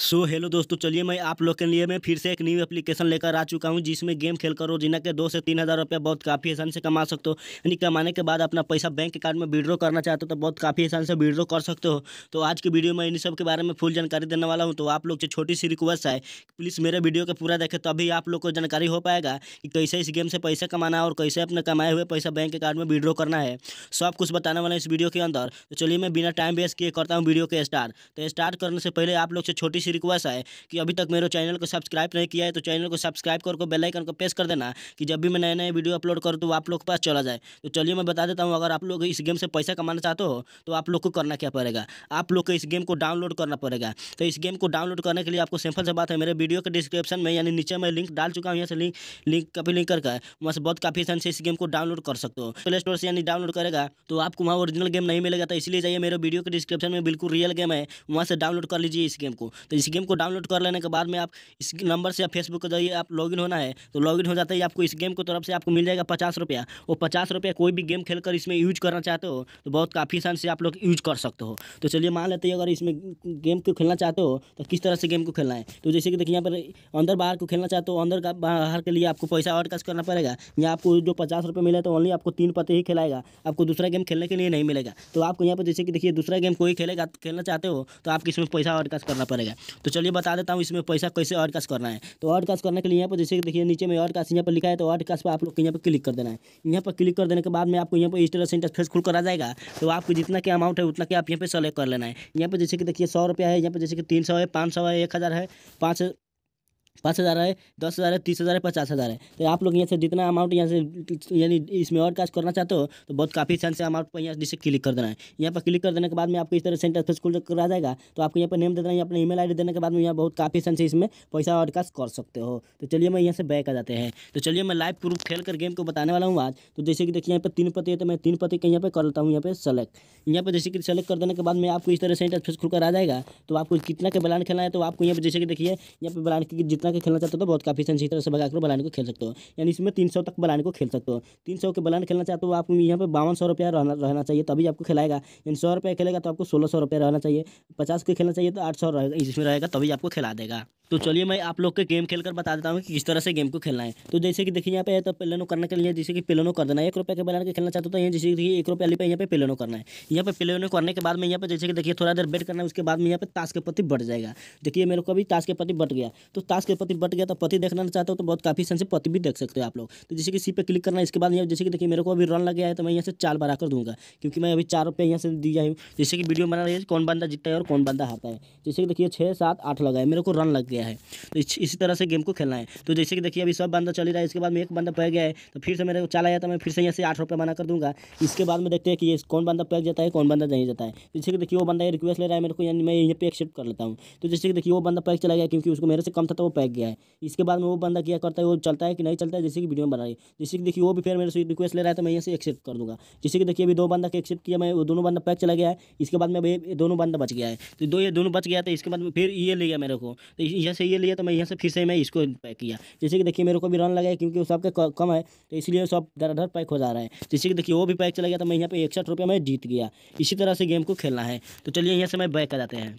सो so, hello दोस्तों चलिए मैं आप लोग के लिए मैं फिर से एक न्यू एप्लीकेशन लेकर आ चुका हूँ जिसमें गेम खेल करो रोजीना के दो से तीन हज़ार रुपया बहुत काफ़ी आसान से कमा सकते हो यानी कमाने के बाद अपना पैसा बैंक अकाउंट में विड्रो करना चाहते हो तो बहुत काफ़ी आसान से विड्रो कर सकते हो तो आज की वीडियो में इन सब के बारे में फुल जानकारी देने वाला हूँ तो आप लोग से छोटी सी रिक्वेस्ट है प्लीज़ मेरे वीडियो को पूरा देखें तभी आप लोग को जानकारी हो पाएगा कि कैसे इस गेम से पैसा कमाना और कैसे अपने कमाए हुए पैसा बैंक अकाउंट में विड्रो करना है सब कुछ बताने वाला इस वीडियो के अंदर तो चलिए मैं बिना टाइम वेस्ट किए करता हूँ वीडियो के स्टार्ट तो स्टार्ट करने से पहले आप लोग से छोटी से रिक्वेस्ट है कि अभी तक मेरे चैनल को सब्सक्राइब नहीं किया है तो चैनल को सब्सक्राइब करके बेलाइकन को प्रेस कर देना कि जब भी मैं नए नए वीडियो अपलोड करूँ तो आप लोग के पास चला जाए तो चलिए मैं बता देता हूँ अगर आप लोग इस गेम से पैसा कमाना चाहते हो तो आप लोग को करना क्या पड़ेगा आप लोग को इस गेम को डाउनलोड करना पड़ेगा तो इस गेम को डाउनलोड करने के लिए आपको सिंपल से बात है मेरे वीडियो के डिस्क्रिप्शन में यानी नीचे मैं लिंक डाल चुका हूँ यहाँ से लिंक लिंक कभी लिंक करके वहाँ से बहुत काफ़ी आसान से इस गेम को डाउनलोड कर सकते हो प्ले स्टोर से यानी डाउनलोड करेगा तो आपको वहाँ ओरिजिनल गेम नहीं मिलेगा तो इसलिए जाइए मेरे वीडियो के डिस्क्रिप्शन में बिल्कुल रियल गेम है वहाँ से डाउनलोड कर लीजिए इस गेम को तो इस गेम को डाउनलोड कर लेने के बाद में आप इस नंबर से फेसबुक के जरिए आप लॉगिन होना है तो लॉगिन हो जाता है आपको इस गेम की तरफ से आपको मिल जाएगा पचास रुपया वो पचास रुपया कोई भी गेम खेल कर इसमें यूज करना चाहते हो तो बहुत काफ़ी सन से आप लोग यूज कर सकते हो तो चलिए मान लेते हैं अगर इसमें गेम को खेलना चाहते हो तो किस तरह से गेम को खेलना है तो जैसे कि देखिए यहाँ पर अंदर बाहर को खेलना चाहते हो अंदर का बाहर के लिए आपको पैसा और खर्च करना पड़ेगा या आपको जो पचास रुपये मिले तो ओनली आपको तीन पत्ते ही खिलाएगा आपको दूसरा गेम खेलने के लिए नहीं मिलेगा तो आपको यहाँ पर जैसे कि देखिए दूसरा गेम कोई खेलेगा खेलना चाहते हो तो आपको इसमें पैसा और खर्च करना पड़ेगा तो चलिए बता देता हूँ इसमें पैसा कैसे और कास्ट करना है तो और कास्ट करने के लिए यहाँ पर जैसे देखिए नीचे में और कास्ट यहाँ पर लिखा है तो और कास्ट पर आप लोग यहाँ पर क्लिक कर देना है यहाँ पर क्लिक कर देने के बाद में आपको यहाँ पर इस तरह से इंटरफेस खुल करा जाएगा तो आपको जितना के अमाउंट है उतना के आप यहाँ पर सेलेक्ट कर लेना है यहाँ पर जैसे कि देखिए सौ रुपया है यहाँ पर जैसे कि तीन सौ है पाँच सौ है एक हज़ार है पाँच पाँच हज़ार है दस हज़ार है तीस हज़ार है पचास हज़ार है तो आप लोग यहाँ से जितना अमाउंट यहाँ से यानी इसमें और कैश करना चाहते हो तो बहुत काफ़ी चांस है अमाउंट पर यहाँ जिसे क्लिक कर देना है यहाँ पर क्लिक कर देने के बाद में आपको इस तरह सेंटर पे खुल करा जाएगा तो आपको यहाँ पर नेम दे देना है अपने ई मेल देने के बाद में यहाँ बहुत काफ़ी चांस है इसमें पैसा और कैश कर सकते हो तो चलिए मैं यहाँ से बैक आ जाते हैं तो चलिए मैं लाइव प्रूफ खेल कर गेम को बताने वाला हूँ आज तो जैसे कि देखिए यहाँ पर तीन पति है तो मैं तीन पति यहाँ पर कर लेता हूँ यहाँ पर सेलेक्ट यहाँ पर जैसे कि सेलेक्ट कर देने के बाद में आपको इस तरह सेंटर खुल कर आ जाएगा तो आपको कितना के बलान खेलना है तो आपको यहाँ पर जैसे कि देखिए यहाँ पर बलान जितना जितना के खेलना चाहते हो तो बहुत काफ़ी इसी तरह से भगाकर बलानी को खेल सकते हो यानी इसमें तीन सौ तक बलाने को खेल सकते हो तीन सौ के बलान खेलना चाहते हो आपको यहाँ पर बावन सौ रुपया रहना रहना चाहिए तभी आपको खिलाएगा यानी सौ रुपया खेलेगा तो आपको सोलह सौ रुपया रहना चाहिए पचास के खेलना चाहिए तो आठ सौ रहेगा इसमें रहेगा तभी आपको खिला देगा तो चलिए मैं आप लोग के गेम खेल कर बता देता हूँ कि किस तरह से गेम को खेलना है तो जैसे कि देखिए यहाँ पे तो पेलनो करने के लिए जैसे कि पेलनो कर देना है एक रुपये के बना के खेलना चाहते तो यहाँ जैसे देखिए एक रुपये वाली पे यहाँ पे पेलनो करना है यहाँ पे पेलनो करने के बाद में यहाँ पे जैसे कि देखिए थोड़ा देर वेट करना है उसके बाद में यहाँ पे ताश के पति बढ़ जाएगा देखिए मेरे को अभी ताश के पति बट गया तो ताश के पति बट गया तो पति देखना चाहते हो तो बहुत काफ़ी सन से पति भी देख सकते हो आप लोग तो जैसे कि सी पे क्लिक करना है इसके बाद यहाँ जैसे कि देखिए मेरे को अभी रन लग गया है तो मैं यहाँ से चार बढ़ा कर दूंगा क्योंकि मैं अभी चार रुपये यहाँ से दिया हूँ जैसे कि वीडियो बना रही है कौन बंदा जीतता है और कौन बंदा हारता है जैसे कि देखिए छः सात आठ लगा है मेरे को रन लग गया गया है तो इसी तरह से गेम को खेलना है तो जैसे कि देखिए अभी सब बंदा चल रहा है इसके बाद में एक बंदा पै गया है तो फिर से मेरे को चला जाता है मैं फिर से यहाँ से आठ रुपये मना कर दूंगा इसके बाद में देखते हैं कि ये कौन बंदा पैक जाता है कौन बंदा नहीं जाता है जैसे कि देखिए वो बंदा ये रिक्वेस्ट ले रहा है मेरे को यानी मैं यहीं पर एक्सेप्ट कर लेता हूँ तो जैसे कि देखिए वो बंदा पैक चला गया क्योंकि उसको मेरे से कम था तो वो पैक गया है इसके बाद में वो बंदा क्या करता है वो चलता है कि नहीं चलता है जैसे कि वीडियो में बना रही जैसे कि देखिए वो भी फिर मेरे से रिक्वेस्ट ले रहा है तो मैं यहाँ से एक्सेप्ट कर दूँगा जैसे कि देखिए अभी दो बंदा का एक्सेप्ट किया मैं वो दोनों बंदा पैक चला गया इसके बाद में अभी दोनों बंदा बच गया है तो दो ये दोनों बच गया तो इसके बाद फिर ये ले गया मेरे को तो यहाँ से ये लिया तो मैं यहाँ से फिर से मैं इसको पैक किया जैसे कि देखिए मेरे को भी रन लगा क्योंकि सबके कम है तो इसलिए सब दर पैक हो जा रहा है जैसे कि देखिए वो भी पैक चला गया तो मैं यहाँ पर इकसठ रुपया मैं जीत गया इसी तरह से गेम को खेलना है तो चलिए यहाँ से मैं बैक कर जाते हैं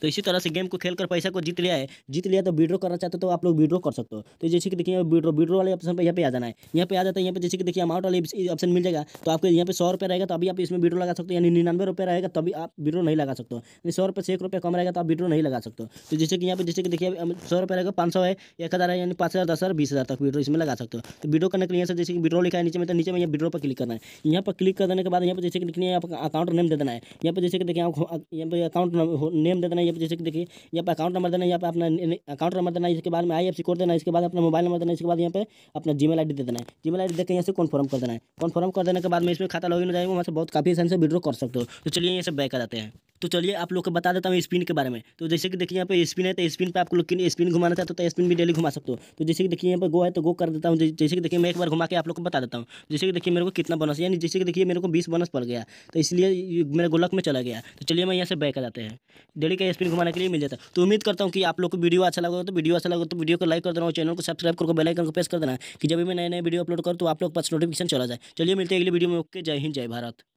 तो इसी तरह से गेम को खेलकर पैसा को जीत लिया है जीत लिया तो विड्रो करना चाहते हो तो आप लोग विड्रो कर सकते हो तो जैसे कि देखिए विड्रो विड्रो वाले ऑप्शन पर यहाँ पे आ जाना है यहाँ पे आ जाता है यहाँ पे जैसे कि देखिए अमाउंट वाले ऑप्शन मिल जाएगा तो आपके यहाँ पे सौ रुपये रहेगा तो अभी आप इसमें विड्रो लगा सकते हो यानी निन्यानवे रुपये रहेगा तभी आप विड्रो नहीं लगा सकते हो सौ रुपये से एक रुपये कम रहेगा तो आप विड्रो नहीं लगा सकते तो जैसे कि यहाँ पे जैसे कि देखिए सौ रुपये रहेगा पाँच सौ है एक हज़ार है यानी पाँच हज़ार दस हज़ार बीस हज़ार तक विड्रो इसमें लगा सकते हो तो विड्रो करने के लिए जैसे कि विड्रो लिखा है नीचे में तो नीचे में यहाँ विड्रो पर क्लिक करना है यहाँ पर क्लिक कर देने के बाद यहाँ पर जैसे कि लिखने आपका अकाउंट नेम दे देना है यहाँ पर जैसे कि देखिए यहाँ पर अकाउंट नेम दे देना है जैसे कि देखिए यहाँ पर अकाउंट नंबर देना है यहाँ पर अपना अकाउंट नंबर देना है इसके बाद में आई एफ कोड देना है इसके बाद अपना मोबाइल नंबर देना है इसके बाद यहाँ पर अपना जी मेल दे देना है जी मेल आई देखें यहाँ से कन्फर्म कर देना है कन्फर्म कर देने के बाद में इसमें खाता इन हो जाएगा वहाँ से बहुत काफ़ी आसान से विड्रॉ कर सकते हो तो चलिए यहाँ से बैक आ जाते हैं तो चलिए आप लोग को बता देता हूँ स्पिन के बारे में तो जैसे कि देखिए यहाँ पे स्पिन है तो स्पिन पे आप लोग स्पिन घुमाना चाहते हो तो स्पिन भी डेली घुमा सकते हो तो जैसे कि देखिए यहाँ पर गो है तो गो कर देता हूँ जैसे कि देखिए मैं एक बार घुमा के आप लोग को बता देता हूँ जैसे कि देखिए मेरे को कितना बोनस यानी जैसे कि देखिए मेरे को बीस बोनस पड़ गया तो इसलिए मेरे गोलक में चला गया तो चलिए मैं यहाँ से बैक आ जाते हैं डेली का स्पिन घुमाने के लिए मिल जाता तो उम्मीद करता हूँ कि आप लोग को वीडियो अच्छा लगा तो वीडियो अच्छा लगा तो वीडियो को लाइक कर देना चैनल को सब्सक्राइब करके बेलाइकन को प्रेस कर देना कि जब भी मैं नए नए वीडियो अपलोड करूँ तो आप लोग पास नोटिफिकेशन चला जाए चलिए मिलते हैं अगले वीडियो में ओके जय हिंद जय भारत